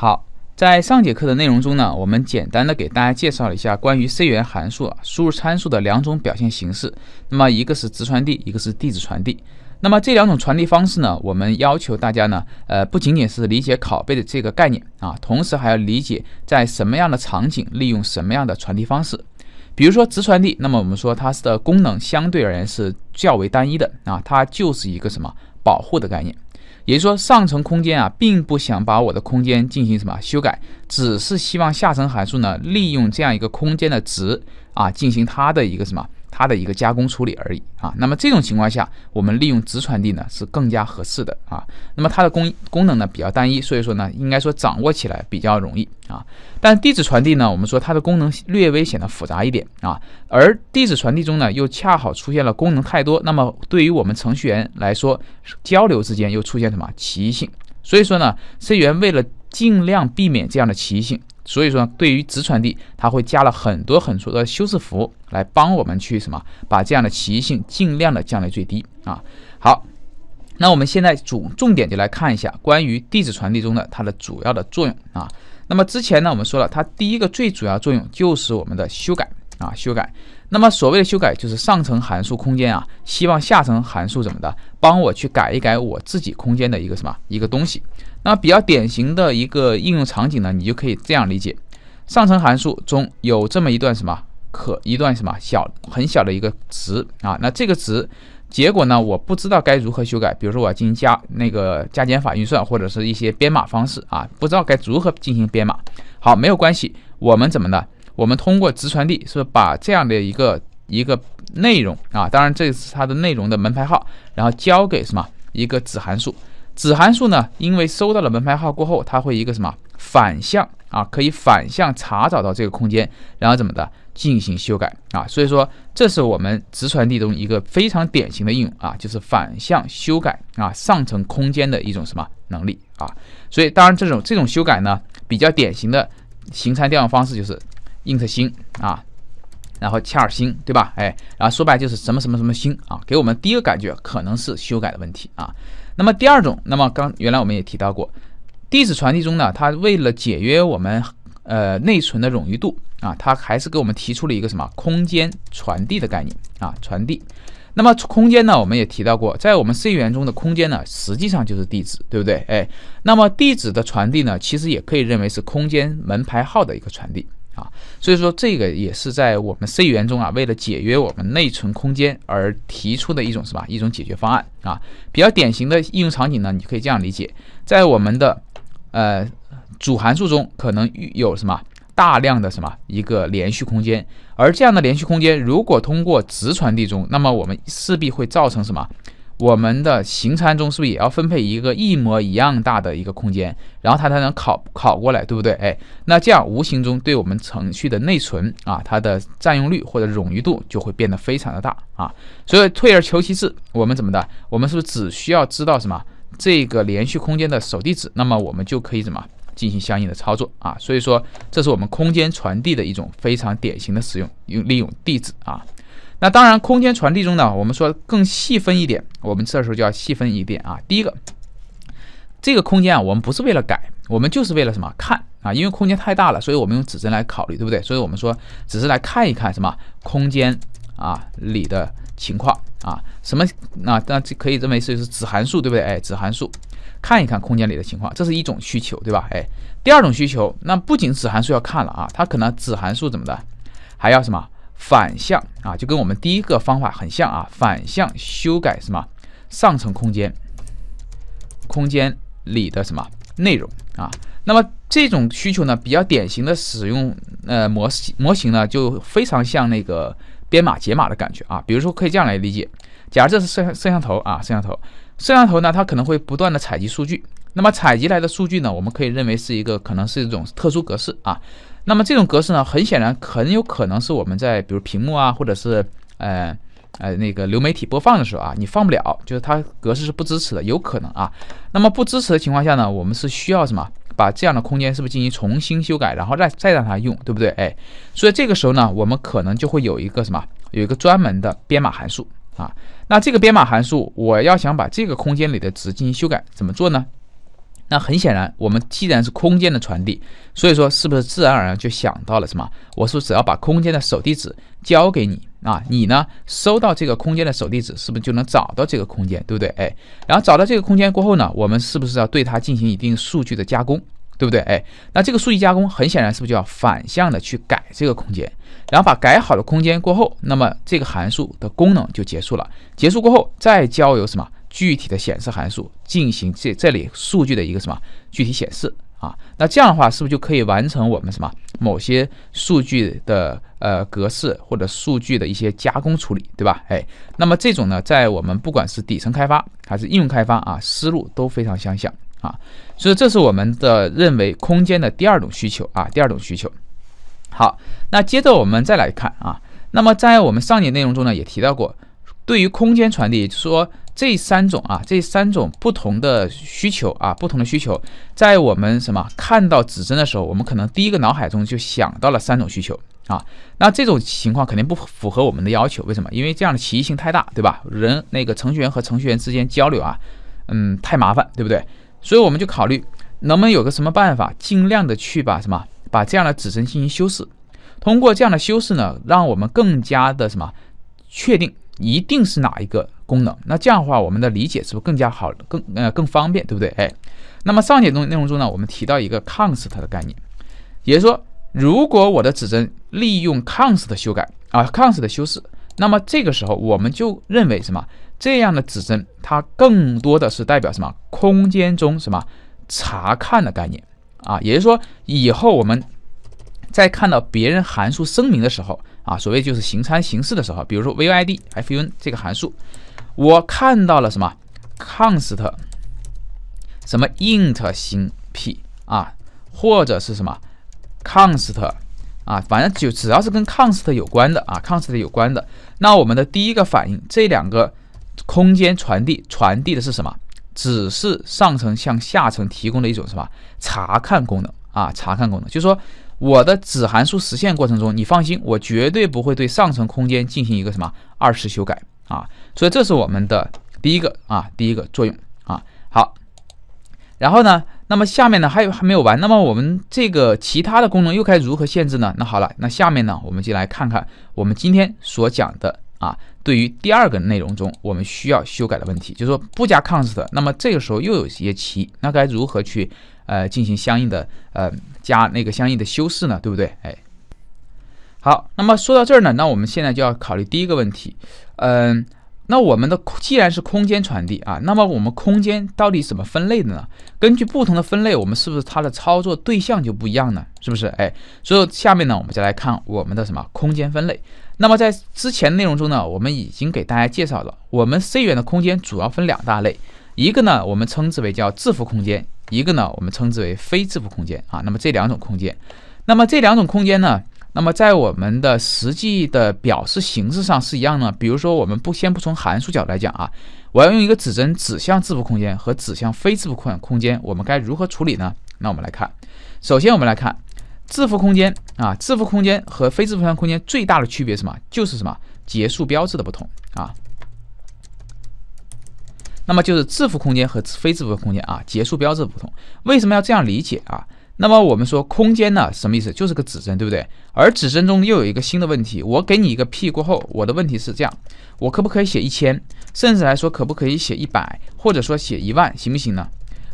好，在上节课的内容中呢，我们简单的给大家介绍了一下关于 C 语言函数啊输入参数的两种表现形式。那么一个是直传递，一个是地址传递。那么这两种传递方式呢，我们要求大家呢，呃，不仅仅是理解拷贝的这个概念啊，同时还要理解在什么样的场景利用什么样的传递方式。比如说直传递，那么我们说它的功能相对而言是较为单一的啊，它就是一个什么保护的概念。也就是说，上层空间啊，并不想把我的空间进行什么修改，只是希望下层函数呢，利用这样一个空间的值啊，进行它的一个什么？它的一个加工处理而已啊，那么这种情况下，我们利用直传递呢是更加合适的啊。那么它的功功能呢比较单一，所以说呢，应该说掌握起来比较容易啊。但地址传递呢，我们说它的功能略微显得复杂一点啊。而地址传递中呢，又恰好出现了功能太多，那么对于我们程序员来说，交流之间又出现什么歧义性？所以说呢，c 语言为了尽量避免这样的歧义性。所以说，对于直传递，它会加了很多很多的修饰符来帮我们去什么，把这样的奇异性尽量的降为最低啊。好，那我们现在主重点就来看一下关于地址传递中的它的主要的作用啊。那么之前呢，我们说了，它第一个最主要作用就是我们的修改。啊，修改，那么所谓的修改就是上层函数空间啊，希望下层函数怎么的，帮我去改一改我自己空间的一个什么一个东西。那比较典型的一个应用场景呢，你就可以这样理解，上层函数中有这么一段什么可一段什么小很小的一个值啊，那这个值结果呢，我不知道该如何修改，比如说我要进行加那个加减法运算或者是一些编码方式啊，不知道该如何进行编码。好，没有关系，我们怎么呢？我们通过直传递，是把这样的一个一个内容啊，当然这是它的内容的门牌号，然后交给什么一个子函数？子函数呢，因为收到了门牌号过后，它会一个什么反向啊，可以反向查找到这个空间，然后怎么的进行修改啊？所以说，这是我们直传递中一个非常典型的应用啊，就是反向修改啊上层空间的一种什么能力啊？所以，当然这种这种修改呢，比较典型的形参调用方式就是。int 星啊，然后恰尔星对吧？哎，然后说白就是什么什么什么星啊，给我们第一个感觉可能是修改的问题啊。那么第二种，那么刚原来我们也提到过，地址传递中呢，它为了解约我们呃内存的冗余度啊，它还是给我们提出了一个什么空间传递的概念啊，传递。那么空间呢，我们也提到过，在我们 C 语言中的空间呢，实际上就是地址，对不对？哎，那么地址的传递呢，其实也可以认为是空间门牌号的一个传递。啊，所以说这个也是在我们 C 语言中啊，为了解约我们内存空间而提出的一种什么一种解决方案啊。比较典型的应用场景呢，你可以这样理解，在我们的呃主函数中可能有什么大量的什么一个连续空间，而这样的连续空间如果通过直传递中，那么我们势必会造成什么？我们的行参中是不是也要分配一个一模一样大的一个空间，然后它才能拷拷过来，对不对？哎，那这样无形中对我们程序的内存啊，它的占用率或者冗余度就会变得非常的大啊。所以退而求其次，我们怎么的？我们是不是只需要知道什么这个连续空间的首地址，那么我们就可以怎么进行相应的操作啊？所以说，这是我们空间传递的一种非常典型的使用用利用地址啊。那当然，空间传递中呢，我们说更细分一点，我们这时候就要细分一点啊。第一个，这个空间啊，我们不是为了改，我们就是为了什么看啊？因为空间太大了，所以我们用指针来考虑，对不对？所以我们说只是来看一看什么空间啊里的情况啊，什么啊？那这可以认为是子函数，对不对？哎，子函数看一看空间里的情况，这是一种需求，对吧？哎，第二种需求，那不仅子函数要看了啊，它可能子函数怎么的，还要什么？反向啊，就跟我们第一个方法很像啊，反向修改什么上层空间空间里的什么内容啊。那么这种需求呢，比较典型的使用呃模模型呢，就非常像那个编码解码的感觉啊。比如说可以这样来理解，假设这是摄像摄像头啊，摄像头摄像头呢，它可能会不断的采集数据，那么采集来的数据呢，我们可以认为是一个可能是一种特殊格式啊。那么这种格式呢，很显然很有可能是我们在比如屏幕啊，或者是呃呃那个流媒体播放的时候啊，你放不了，就是它格式是不支持的，有可能啊。那么不支持的情况下呢，我们是需要什么？把这样的空间是不是进行重新修改，然后再再让它用，对不对？哎，所以这个时候呢，我们可能就会有一个什么，有一个专门的编码函数啊。那这个编码函数，我要想把这个空间里的值进行修改，怎么做呢？那很显然，我们既然是空间的传递，所以说是不是自然而然就想到了什么？我是不是只要把空间的首地址交给你啊？你呢，收到这个空间的首地址，是不是就能找到这个空间，对不对？哎，然后找到这个空间过后呢，我们是不是要对它进行一定数据的加工，对不对？哎，那这个数据加工很显然是不是就要反向的去改这个空间？然后把改好的空间过后，那么这个函数的功能就结束了。结束过后，再交由什么？具体的显示函数进行这这里数据的一个什么具体显示啊？那这样的话是不是就可以完成我们什么某些数据的呃格式或者数据的一些加工处理，对吧？哎，那么这种呢，在我们不管是底层开发还是应用开发啊，思路都非常相像啊。所以这是我们的认为空间的第二种需求啊，第二种需求。好，那接着我们再来看啊。那么在我们上节内容中呢，也提到过。对于空间传递，就是说这三种啊，这三种不同的需求啊，不同的需求，在我们什么看到指针的时候，我们可能第一个脑海中就想到了三种需求啊。那这种情况肯定不符合我们的要求，为什么？因为这样的歧义性太大，对吧？人那个程序员和程序员之间交流啊，嗯，太麻烦，对不对？所以我们就考虑能不能有个什么办法，尽量的去把什么把这样的指针进行修饰。通过这样的修饰呢，让我们更加的什么确定。一定是哪一个功能？那这样的话，我们的理解是不是更加好，更呃更方便，对不对？哎，那么上节东内容中呢，我们提到一个 const 的概念，也就是说，如果我的指针利用 const 的修改啊，const 的修饰，那么这个时候我们就认为什么？这样的指针它更多的是代表什么？空间中什么查看的概念啊？也就是说，以后我们在看到别人函数声明的时候。啊，所谓就是形参形式的时候，比如说 v i d f u n 这个函数，我看到了什么 const 什么 int 型 p 啊，或者是什么 const 啊，反正就只要是跟 const 有关的啊，const 有关的，那我们的第一个反应，这两个空间传递传递的是什么？只是上层向下层提供的一种什么查看功能啊，查看功能，就是说。我的子函数实现过程中，你放心，我绝对不会对上层空间进行一个什么二次修改啊，所以这是我们的第一个啊，第一个作用啊。好，然后呢，那么下面呢还有还没有完？那么我们这个其他的功能又该如何限制呢？那好了，那下面呢，我们就来看看我们今天所讲的啊，对于第二个内容中我们需要修改的问题，就是说不加 const，那么这个时候又有一些奇，那该如何去呃进行相应的呃？加那个相应的修饰呢，对不对？哎，好，那么说到这儿呢，那我们现在就要考虑第一个问题，嗯，那我们的既然是空间传递啊，那么我们空间到底怎么分类的呢？根据不同的分类，我们是不是它的操作对象就不一样呢？是不是？哎，所以下面呢，我们再来看我们的什么空间分类。那么在之前内容中呢，我们已经给大家介绍了，我们 C 源的空间主要分两大类。一个呢，我们称之为叫字符空间；一个呢，我们称之为非字符空间啊。那么这两种空间，那么这两种空间呢，那么在我们的实际的表示形式上是一样呢。比如说，我们不先不从函数角度来讲啊，我要用一个指针指向字符空间和指向非字符空空间，我们该如何处理呢？那我们来看，首先我们来看字符空间啊，字符空间和非字符空间最大的区别什么？就是什么结束标志的不同啊。那么就是字符空间和非字符空间啊，结束标志不同。为什么要这样理解啊？那么我们说空间呢，什么意思？就是个指针，对不对？而指针中又有一个新的问题，我给你一个 P 过后，我的问题是这样，我可不可以写一千？甚至来说，可不可以写一百？或者说写一万，行不行呢？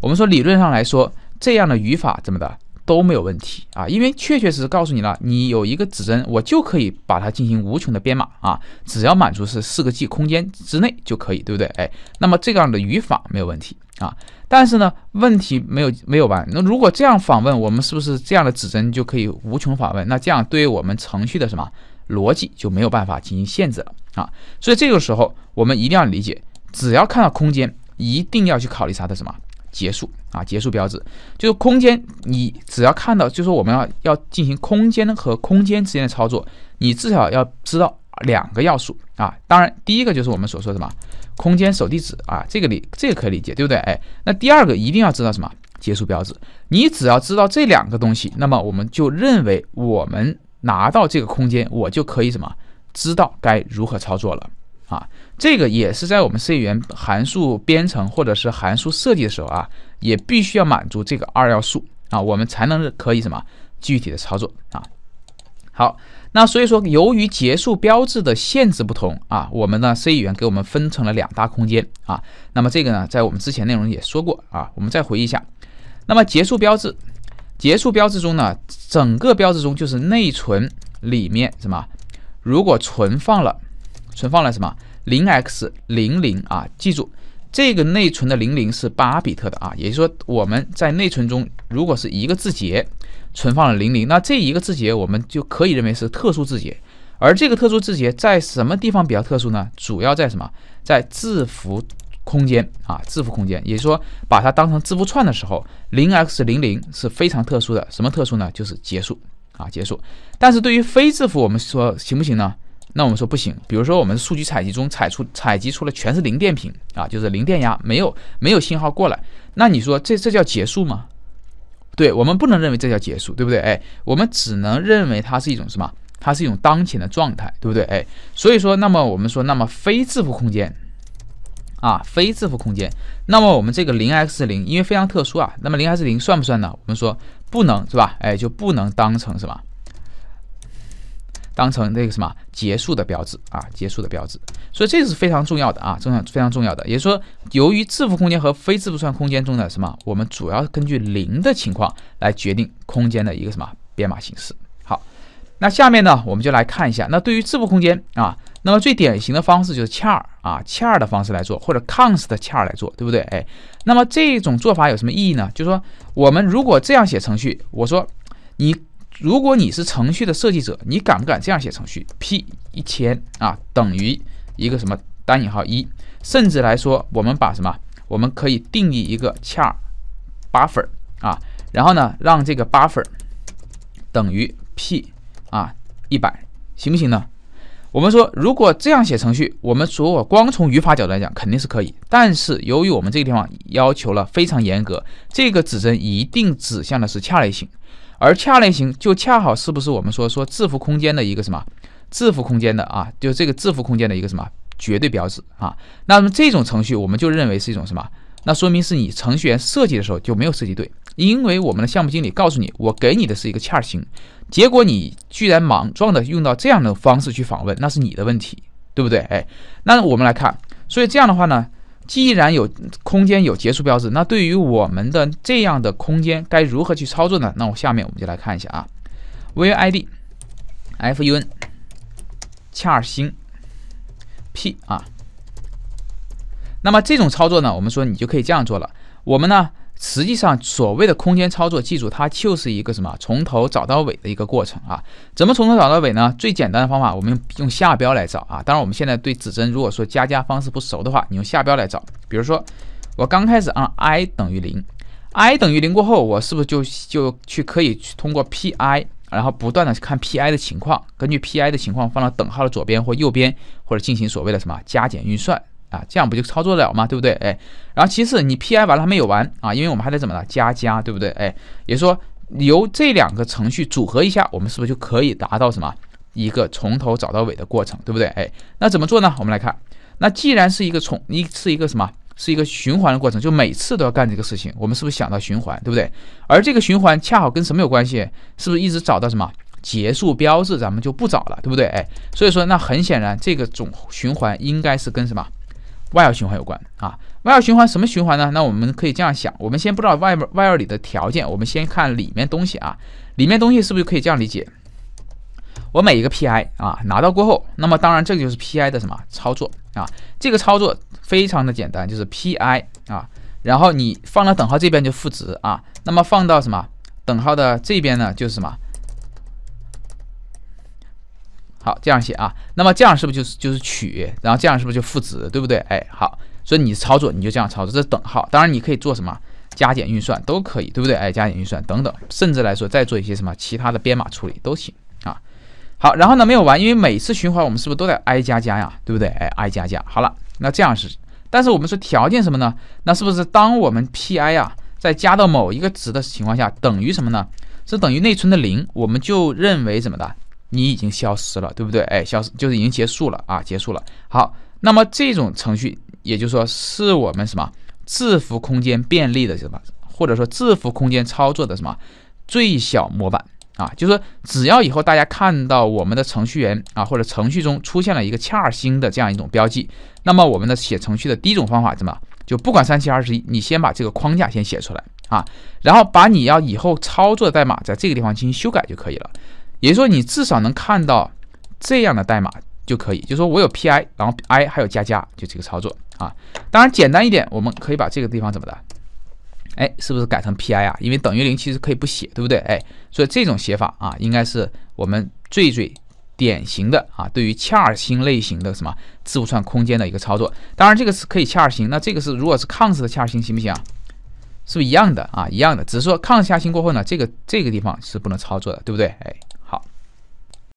我们说理论上来说，这样的语法怎么的？都没有问题啊，因为确确实实告诉你了，你有一个指针，我就可以把它进行无穷的编码啊，只要满足是四个 G 空间之内就可以，对不对？哎，那么这样的语法没有问题啊，但是呢，问题没有没有完，那如果这样访问，我们是不是这样的指针就可以无穷访问？那这样对于我们程序的什么逻辑就没有办法进行限制了啊？所以这个时候我们一定要理解，只要看到空间，一定要去考虑它的什么？结束啊，结束标志就是空间。你只要看到，就说我们要要进行空间和空间之间的操作，你至少要知道两个要素啊。当然，第一个就是我们所说的什么空间首地址啊，这个理这个可以理解，对不对？哎，那第二个一定要知道什么结束标志。你只要知道这两个东西，那么我们就认为我们拿到这个空间，我就可以什么知道该如何操作了。啊，这个也是在我们 C 语言函数编程或者是函数设计的时候啊，也必须要满足这个二要素啊，我们才能可以什么具体的操作啊。好，那所以说，由于结束标志的限制不同啊，我们呢 C 语言给我们分成了两大空间啊。那么这个呢，在我们之前内容也说过啊，我们再回忆一下。那么结束标志，结束标志中呢，整个标志中就是内存里面什么，如果存放了。存放了什么？0x00 啊，记住这个内存的00是八比特的啊，也就是说我们在内存中如果是一个字节存放了00，那这一个字节我们就可以认为是特殊字节。而这个特殊字节在什么地方比较特殊呢？主要在什么？在字符空间啊，字符空间，也就是说把它当成字符串的时候，0x00 是非常特殊的。什么特殊呢？就是结束啊，结束。但是对于非字符，我们说行不行呢？那我们说不行，比如说我们数据采集中采出采集出了全是零电平啊，就是零电压，没有没有信号过来，那你说这这叫结束吗？对，我们不能认为这叫结束，对不对？哎，我们只能认为它是一种什么？它是一种当前的状态，对不对？哎，所以说，那么我们说那么非字符空间啊，非字符空间，那么我们这个零 x 零，因为非常特殊啊，那么零 x 零算不算呢？我们说不能是吧？哎，就不能当成什么？当成那个什么结束的标志啊，结束的标志，所以这是非常重要的啊，重要非常重要的。也就是说，由于字符空间和非字符串空间中的什么，我们主要根据零的情况来决定空间的一个什么编码形式。好，那下面呢，我们就来看一下。那对于字符空间啊，那么最典型的方式就是 char 啊，char 的方式来做，或者 const char 来做，对不对？哎，那么这种做法有什么意义呢？就是说，我们如果这样写程序，我说你。如果你是程序的设计者，你敢不敢这样写程序？p 一千啊等于一个什么单引号一，甚至来说，我们把什么，我们可以定义一个 char buffer 啊，然后呢，让这个 buffer 等于 p 啊一百，行不行呢？我们说，如果这样写程序，我们如果光从语法角度来讲，肯定是可以，但是由于我们这个地方要求了非常严格，这个指针一定指向的是 char 类型。而恰类型就恰好是不是我们说说字符空间的一个什么，字符空间的啊，就这个字符空间的一个什么绝对标志啊？那么这种程序我们就认为是一种什么？那说明是你程序员设计的时候就没有设计对，因为我们的项目经理告诉你，我给你的是一个恰型，结果你居然莽撞的用到这样的方式去访问，那是你的问题，对不对？哎，那我们来看，所以这样的话呢？既然有空间有结束标志，那对于我们的这样的空间该如何去操作呢？那我下面我们就来看一下啊，V I D F U N 恰星 P 啊。那么这种操作呢，我们说你就可以这样做了。我们呢？实际上，所谓的空间操作记住它就是一个什么？从头找到尾的一个过程啊。怎么从头找到尾呢？最简单的方法，我们用下标来找啊。当然，我们现在对指针如果说加加方式不熟的话，你用下标来找。比如说，我刚开始按 i 等于零，i 等于零过后，我是不是就就去可以去通过 pi，然后不断的看 pi 的情况，根据 pi 的情况放到等号的左边或右边，或者进行所谓的什么加减运算。啊，这样不就操作了吗？对不对？哎，然后其次，你 P I 完了还没有完啊？因为我们还得怎么呢？加加，对不对？哎，也说由这两个程序组合一下，我们是不是就可以达到什么一个从头找到尾的过程？对不对？哎，那怎么做呢？我们来看，那既然是一个从一是一个什么，是一个循环的过程，就每次都要干这个事情，我们是不是想到循环？对不对？而这个循环恰好跟什么有关系？是不是一直找到什么结束标志，咱们就不找了，对不对？哎，所以说，那很显然，这个总循环应该是跟什么？外 e 循环有关啊，外 e 循环什么循环呢？那我们可以这样想，我们先不知道外面外号里的条件，我们先看里面东西啊，里面东西是不是就可以这样理解？我每一个 pi 啊拿到过后，那么当然这个就是 pi 的什么操作啊？这个操作非常的简单，就是 pi 啊，然后你放到等号这边就赋值啊，那么放到什么等号的这边呢？就是什么？好，这样写啊，那么这样是不是就是就是取，然后这样是不是就赋值，对不对？哎，好，所以你操作你就这样操作，这是等号。当然你可以做什么加减运算都可以，对不对？哎，加减运算等等，甚至来说再做一些什么其他的编码处理都行啊。好，然后呢没有完，因为每次循环我们是不是都在 i 加加呀，对不对？哎，i 加加。好了，那这样是，但是我们说条件什么呢？那是不是当我们 pi 啊在加到某一个值的情况下等于什么呢？是等于内存的零，我们就认为什么的？你已经消失了，对不对？哎，消失就是已经结束了啊，结束了。好，那么这种程序，也就是说是我们什么字符空间便利的什么，或者说字符空间操作的什么最小模板啊，就是说只要以后大家看到我们的程序员啊，或者程序中出现了一个恰星的这样一种标记，那么我们的写程序的第一种方法怎么，就不管三七二十一，你先把这个框架先写出来啊，然后把你要以后操作的代码在这个地方进行修改就可以了。也就是说，你至少能看到这样的代码就可以，就说我有 pi，然后 i 还有加加，就这个操作啊。当然，简单一点，我们可以把这个地方怎么的？哎，是不是改成 pi 啊？因为等于零其实可以不写，对不对？哎，所以这种写法啊，应该是我们最最典型的啊，对于恰尔星类型的什么字符串空间的一个操作。当然，这个是可以恰尔星，那这个是如果是 c o n s 的恰尔星行不行啊？是不是一样的啊？一样的，只是说 c o n s 过后呢，这个这个地方是不能操作的，对不对？哎。